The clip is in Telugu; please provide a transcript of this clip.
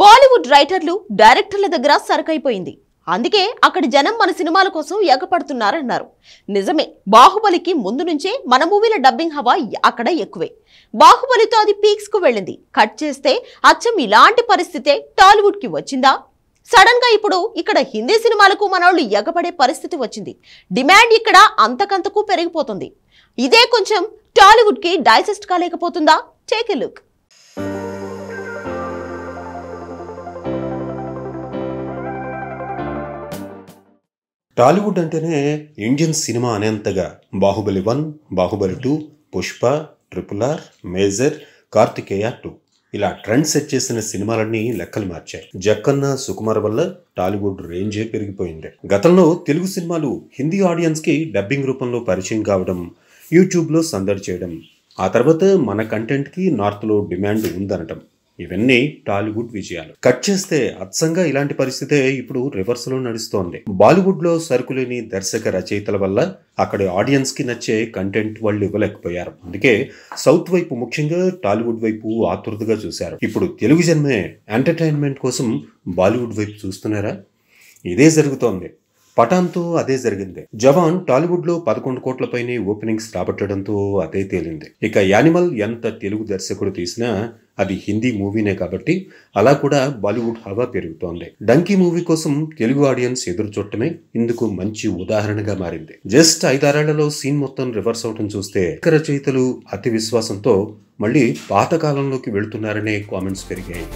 బాలీవుడ్ రైటర్లు డైరెక్టర్ల దగ్గర సరకైపోయింది అందుకే అక్కడ జనం మన సినిమాల కోసం ఎగపడుతున్నారన్నారు నిజమే బాహుబలికి ముందు నుంచే మన మూవీల డబ్బింగ్ హవా అక్కడ ఎక్కువే బాహుబలితో అది పీక్స్కు వెళ్ళింది కట్ చేస్తే అచ్చం ఇలాంటి పరిస్థితే టాలీవుడ్కి వచ్చిందా సడన్ గా ఇప్పుడు ఇక్కడ హిందీ సినిమాలకు మనవాళ్ళు ఎగపడే పరిస్థితి వచ్చింది డిమాండ్ ఇక్కడ అంతకంతకు పెరిగిపోతుంది ఇదే కొంచెం టాలీవుడ్కి డైజెస్ట్ కాలేకపోతుందా టేక్ ఎ లుక్ టాలీవుడ్ అంటేనే ఇండియన్ సినిమా అనేంతగా Baahubali one Baahubali two Pushpa triple R Major Karthikeya two ఇలా ట్రెండ్ సెట్ చేసిన సినిమాలన్నీ లెక్కలు మార్చాయి జక్కన్న సుకుమార్ వల్ల టాలీవుడ్ రేంజే పెరిగిపోయింది గతంలో తెలుగు సినిమాలు హిందీ ఆడియన్స్కి డబ్బింగ్ రూపంలో పరిచయం కావడం యూట్యూబ్లో సందడి చేయడం ఆ తర్వాత మన కంటెంట్కి నార్త్లో డిమాండ్ ఉందనటం ఇవన్నీ టాలీవుడ్ విజయాలు కట్ చేస్తే అచ్చంగా ఇలాంటి పరిస్థితే ఇప్పుడు రివర్స్ లో నడుస్తోంది బాలీవుడ్ లో సరుకులేని దర్శక రచయితల వల్ల అక్కడ ఆడియన్స్ కి నచ్చే కంటెంట్ వాళ్ళు ఇవ్వలేకపోయారు అందుకే సౌత్ వైపు ముఖ్యంగా టాలీవుడ్ వైపు ఆతృతగా చూశారు ఇప్పుడు తెలుగు జన్మే ఎంటర్టైన్మెంట్ కోసం బాలీవుడ్ వైపు చూస్తున్నారా ఇదే జరుగుతోంది పఠాన్తో అదే జరిగింది జవాన్ టాలీవుడ్ లో పదకొండు కోట్లపైనే ఓపెనింగ్స్ రాబట్టడంతో అదే తేలింది ఇక యానిమల్ ఎంత తెలుగు దర్శకుడు తీసినా అది హిందీ మూవీనే కాబట్టి అలా కూడా బాలీవుడ్ హవా పెరుగుతోంది డంకీ మూవీ కోసం తెలుగు ఆడియన్స్ ఎదురు చూడటమే ఇందుకు మంచి ఉదాహరణగా మారింది జస్ట్ ఐదారేళ్లలో సీన్ మొత్తం రివర్స్ అవటం చూస్తే రచయితలు అతి విశ్వాసంతో మళ్ళీ పాతకాలంలోకి వెళుతున్నారనే కామెంట్స్ పెరిగాయి